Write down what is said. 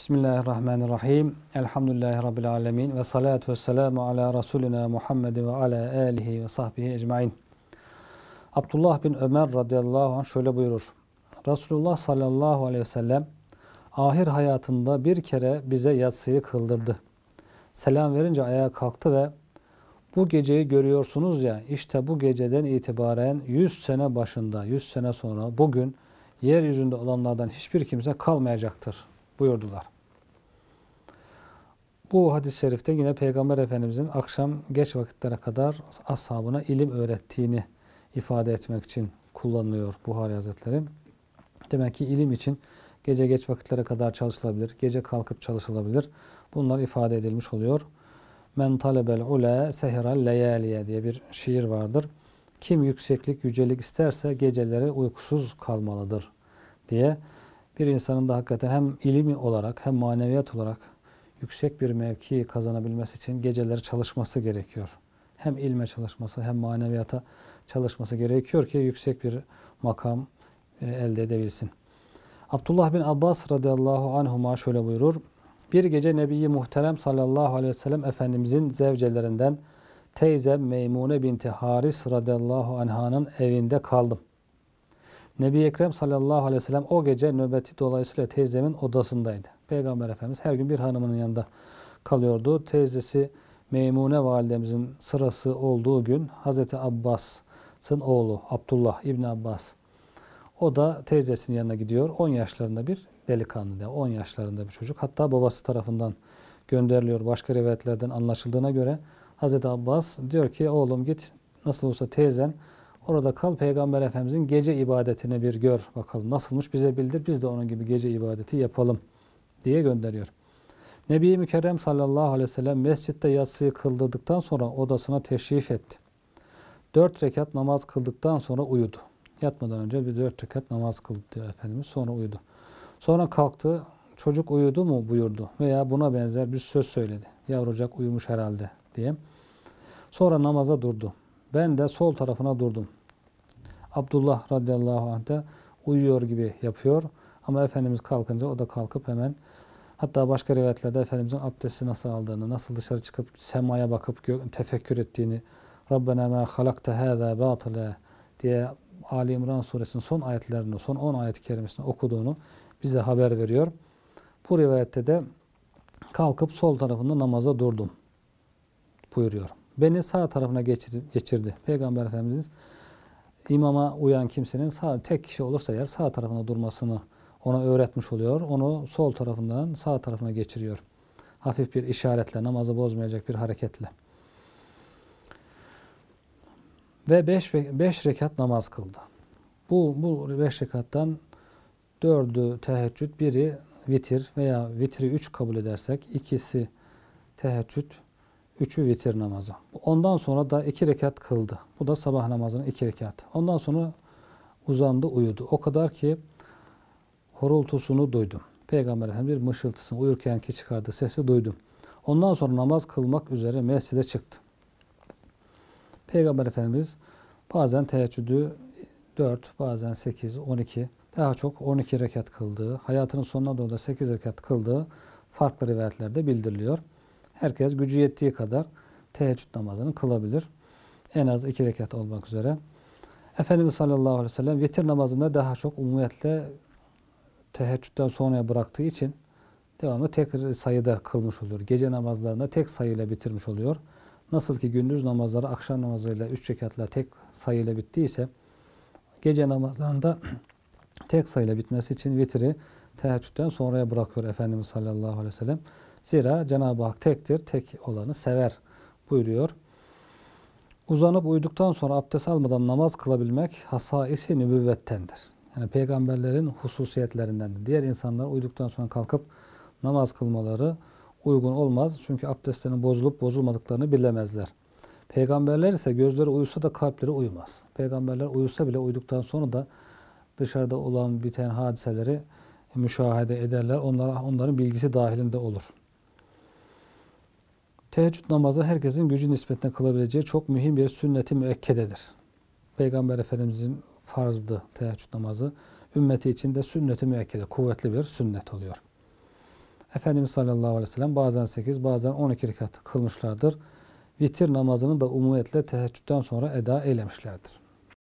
Bismillahirrahmanirrahim. Elhamdülillahi Rabbil alemin. Ve salatu ve selamu ala Resulina Muhammedin ve ala alihi ve sahbihi ecmain. Abdullah bin Ömer radıyallahu anh şöyle buyurur. Resulullah sallallahu aleyhi ve sellem ahir hayatında bir kere bize yatsıyı kıldırdı. Selam verince ayağa kalktı ve bu geceyi görüyorsunuz ya işte bu geceden itibaren 100 sene başında 100 sene sonra bugün yeryüzünde olanlardan hiçbir kimse kalmayacaktır buyurdular. Bu hadis-i şerifte yine Peygamber Efendimizin akşam geç vakitlere kadar ashabına ilim öğrettiğini ifade etmek için kullanılıyor Buhari Hazretleri. Demek ki ilim için gece geç vakitlere kadar çalışılabilir, gece kalkıp çalışılabilir. Bunlar ifade edilmiş oluyor. Men talebel ule seheral leyaliye diye bir şiir vardır. Kim yükseklik, yücelik isterse geceleri uykusuz kalmalıdır diye bir insanın da hakikaten hem ilimi olarak hem maneviyat olarak yüksek bir mevki kazanabilmesi için geceleri çalışması gerekiyor. Hem ilme çalışması hem maneviyata çalışması gerekiyor ki yüksek bir makam e, elde edebilsin. Abdullah bin Abbas radıyallahu anhuma şöyle buyurur. Bir gece Nebi Muhterem sallallahu aleyhi ve sellem Efendimizin zevcelerinden teyze Meymune binti Haris radıyallahu anhanın evinde kaldım. Nebi Ekrem sallallahu aleyhi ve sellem o gece nöbeti dolayısıyla teyzemin odasındaydı. Peygamber Efendimiz her gün bir hanımının yanında kalıyordu. Teyzesi Meymune validemizin sırası olduğu gün Hazreti Abbas'ın oğlu Abdullah İbni Abbas o da teyzesinin yanına gidiyor. 10 yaşlarında bir delikanlı 10 yaşlarında bir çocuk. Hatta babası tarafından gönderiliyor. Başka rivayetlerden anlaşıldığına göre Hazreti Abbas diyor ki oğlum git nasıl olsa teyzen Orada kal Peygamber Efendimizin gece ibadetini bir gör bakalım nasılmış bize bildir biz de onun gibi gece ibadeti yapalım diye gönderiyor. Nebi Mükerrem sallallahu aleyhi ve sellem mescitte yatsıyı kıldırdıktan sonra odasına teşrif etti. Dört rekat namaz kıldıktan sonra uyudu. Yatmadan önce bir dört rekat namaz kıldı diyor Efendimiz sonra uyudu. Sonra kalktı çocuk uyudu mu buyurdu veya buna benzer bir söz söyledi. Yavrucak uyumuş herhalde diye. Sonra namaza durdu. Ben de sol tarafına durdum. Abdullah radıyallahu anh de uyuyor gibi yapıyor. Ama Efendimiz kalkınca o da kalkıp hemen hatta başka rivayetlerde Efendimizin abdesti nasıl aldığını, nasıl dışarı çıkıp semaya bakıp tefekkür ettiğini Rabbena ma halakte hâzâ bâtile diye Ali İmran suresinin son ayetlerini, son 10 ayet-i kerimesini okuduğunu bize haber veriyor. Bu rivayette de kalkıp sol tarafında namaza durdum buyuruyor beni sağ tarafına geçirdi. Peygamber Efendimiz imama uyan kimsenin sağ, tek kişi olursa eğer sağ tarafında durmasını ona öğretmiş oluyor. Onu sol tarafından sağ tarafına geçiriyor. Hafif bir işaretle, namazı bozmayacak bir hareketle. Ve beş, beş rekat namaz kıldı. Bu, bu beş rekattan dördü teheccüd, biri vitir veya vitri üç kabul edersek, ikisi teheccüd, Üçü vitir namazı. Ondan sonra da iki rekat kıldı. Bu da sabah namazının iki rekat. Ondan sonra uzandı uyudu. O kadar ki horultusunu duydum. Peygamber Efendimiz bir mışıltısını uyurken ki çıkardığı sesi duydum. Ondan sonra namaz kılmak üzere mescide çıktı. Peygamber Efendimiz bazen teheccüdü 4, bazen 8, 12, daha çok 12 rekat kıldığı, hayatının sonuna doğru da 8 rekat kıldığı farklı rivayetlerde bildiriliyor herkes gücü yettiği kadar teheccüd namazını kılabilir. En az iki rekat olmak üzere. Efendimiz sallallahu aleyhi ve sellem vitir namazında daha çok umumiyetle teheccüden sonraya bıraktığı için devamlı tek sayıda kılmış oluyor. Gece namazlarında tek sayıyla bitirmiş oluyor. Nasıl ki gündüz namazları akşam namazıyla üç rekatla tek sayıyla bittiyse gece namazlarında tek sayıyla bitmesi için vitiri teheccüden sonraya bırakıyor Efendimiz sallallahu aleyhi ve sellem. Zira Cenab-ı Hak tektir, tek olanı sever buyuruyor. Uzanıp uyuduktan sonra abdest almadan namaz kılabilmek hasaisi nübüvvettendir. Yani peygamberlerin hususiyetlerindendir. Diğer insanlar uyduktan sonra kalkıp namaz kılmaları uygun olmaz. Çünkü abdestlerinin bozulup bozulmadıklarını bilemezler. Peygamberler ise gözleri uyusa da kalpleri uyumaz. Peygamberler uyusa bile uyduktan sonra da dışarıda olan biten hadiseleri müşahede ederler. Onlara, onların bilgisi dahilinde olur. Teheccüd namazı herkesin gücü nispetine kılabileceği çok mühim bir sünneti müekkededir. Peygamber Efendimizin farzdı teheccüd namazı. Ümmeti için de sünneti müekkede, kuvvetli bir sünnet oluyor. Efendimiz sallallahu aleyhi ve sellem bazen 8, bazen 12 rekat kılmışlardır. Vitir namazını da umumiyetle teheccüden sonra eda eylemişlerdir.